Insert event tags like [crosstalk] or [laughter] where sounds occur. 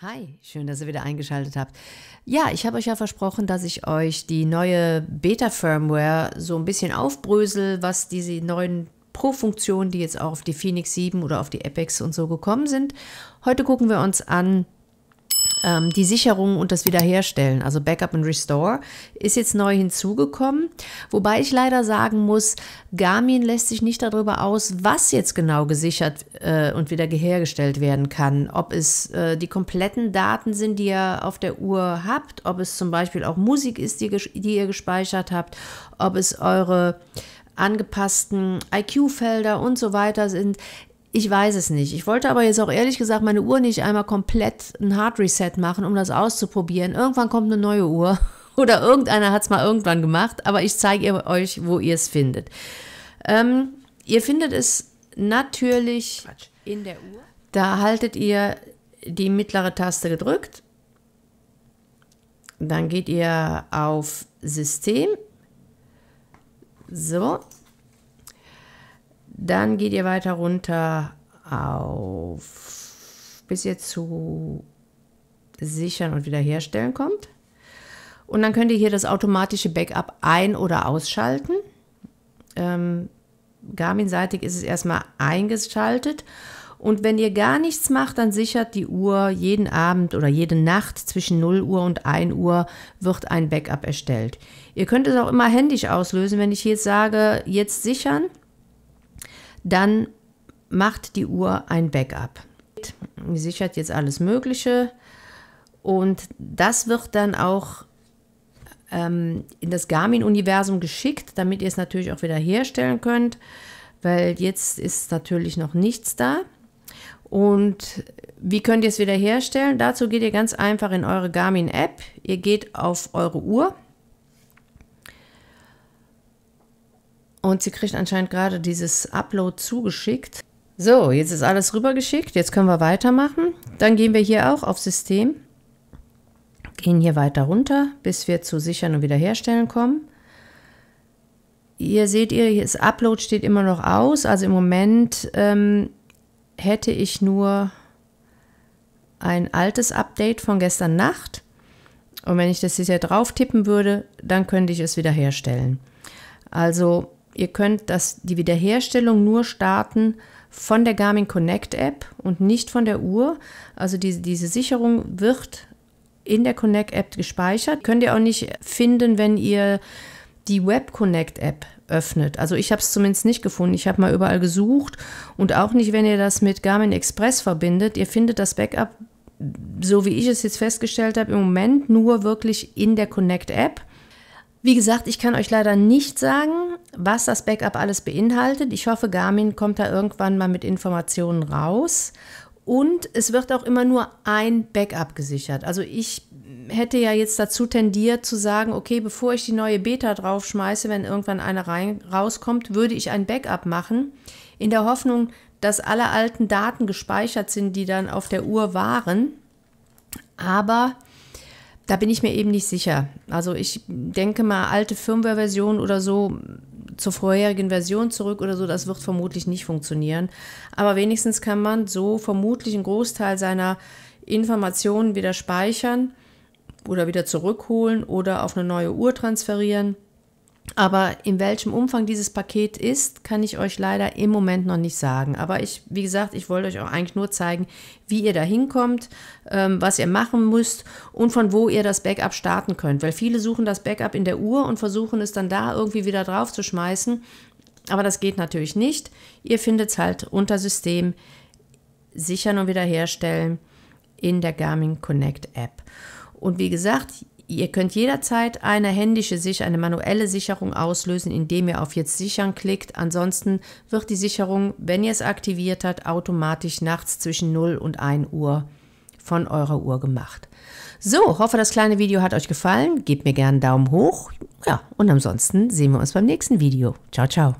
Hi, schön, dass ihr wieder eingeschaltet habt. Ja, ich habe euch ja versprochen, dass ich euch die neue Beta-Firmware so ein bisschen aufbrösel, was diese neuen Pro-Funktionen, die jetzt auch auf die Phoenix 7 oder auf die Apex und so gekommen sind. Heute gucken wir uns an, ähm, die Sicherung und das Wiederherstellen, also Backup und Restore, ist jetzt neu hinzugekommen. Wobei ich leider sagen muss, Garmin lässt sich nicht darüber aus, was jetzt genau gesichert äh, und wieder hergestellt werden kann. Ob es äh, die kompletten Daten sind, die ihr auf der Uhr habt, ob es zum Beispiel auch Musik ist, die, die ihr gespeichert habt, ob es eure angepassten IQ-Felder und so weiter sind. Ich weiß es nicht. Ich wollte aber jetzt auch ehrlich gesagt meine Uhr nicht einmal komplett ein Hard Reset machen, um das auszuprobieren. Irgendwann kommt eine neue Uhr [laughs] oder irgendeiner hat es mal irgendwann gemacht, aber ich zeige euch, wo ihr es findet. Ähm, ihr findet es natürlich Quatsch. in der Uhr. Da haltet ihr die mittlere Taste gedrückt. Dann geht ihr auf System. So, dann geht ihr weiter runter auf, bis ihr zu sichern und wiederherstellen kommt. Und dann könnt ihr hier das automatische Backup ein- oder ausschalten. Ähm, Garmin-seitig ist es erstmal eingeschaltet. Und wenn ihr gar nichts macht, dann sichert die Uhr jeden Abend oder jede Nacht zwischen 0 Uhr und 1 Uhr wird ein Backup erstellt. Ihr könnt es auch immer händisch auslösen, wenn ich jetzt sage, jetzt sichern, dann macht die Uhr ein Backup. Sie sichert jetzt alles Mögliche und das wird dann auch ähm, in das Garmin-Universum geschickt, damit ihr es natürlich auch wieder herstellen könnt, weil jetzt ist natürlich noch nichts da. Und wie könnt ihr es wieder herstellen? Dazu geht ihr ganz einfach in eure Garmin-App. Ihr geht auf eure Uhr, Und sie kriegt anscheinend gerade dieses Upload zugeschickt. So, jetzt ist alles rübergeschickt. Jetzt können wir weitermachen. Dann gehen wir hier auch auf System. Gehen hier weiter runter, bis wir zu Sichern und Wiederherstellen kommen. Ihr seht ihr, das Upload steht immer noch aus. Also im Moment ähm, hätte ich nur ein altes Update von gestern Nacht. Und wenn ich das jetzt hier drauf tippen würde, dann könnte ich es wiederherstellen. Also Ihr könnt das, die Wiederherstellung nur starten von der Garmin Connect App und nicht von der Uhr. Also diese, diese Sicherung wird in der Connect App gespeichert. Könnt ihr auch nicht finden, wenn ihr die Web Connect App öffnet. Also ich habe es zumindest nicht gefunden. Ich habe mal überall gesucht und auch nicht, wenn ihr das mit Garmin Express verbindet. Ihr findet das Backup, so wie ich es jetzt festgestellt habe, im Moment nur wirklich in der Connect App. Wie gesagt, ich kann euch leider nicht sagen, was das Backup alles beinhaltet. Ich hoffe, Garmin kommt da irgendwann mal mit Informationen raus. Und es wird auch immer nur ein Backup gesichert. Also ich hätte ja jetzt dazu tendiert zu sagen, okay, bevor ich die neue Beta draufschmeiße, wenn irgendwann eine rein, rauskommt, würde ich ein Backup machen, in der Hoffnung, dass alle alten Daten gespeichert sind, die dann auf der Uhr waren. Aber da bin ich mir eben nicht sicher. Also ich denke mal, alte Firmware-Version oder so zur vorherigen Version zurück oder so, das wird vermutlich nicht funktionieren. Aber wenigstens kann man so vermutlich einen Großteil seiner Informationen wieder speichern oder wieder zurückholen oder auf eine neue Uhr transferieren. Aber in welchem Umfang dieses Paket ist, kann ich euch leider im Moment noch nicht sagen. Aber ich, wie gesagt, ich wollte euch auch eigentlich nur zeigen, wie ihr da hinkommt, ähm, was ihr machen müsst und von wo ihr das Backup starten könnt. Weil viele suchen das Backup in der Uhr und versuchen es dann da irgendwie wieder drauf zu schmeißen. Aber das geht natürlich nicht. Ihr findet es halt unter System sichern und wiederherstellen in der Garmin Connect App. Und wie gesagt, Ihr könnt jederzeit eine händische Sicht, eine manuelle Sicherung auslösen, indem ihr auf jetzt sichern klickt. Ansonsten wird die Sicherung, wenn ihr es aktiviert habt, automatisch nachts zwischen 0 und 1 Uhr von eurer Uhr gemacht. So, hoffe, das kleine Video hat euch gefallen. Gebt mir gerne einen Daumen hoch. Ja, und ansonsten sehen wir uns beim nächsten Video. Ciao, ciao.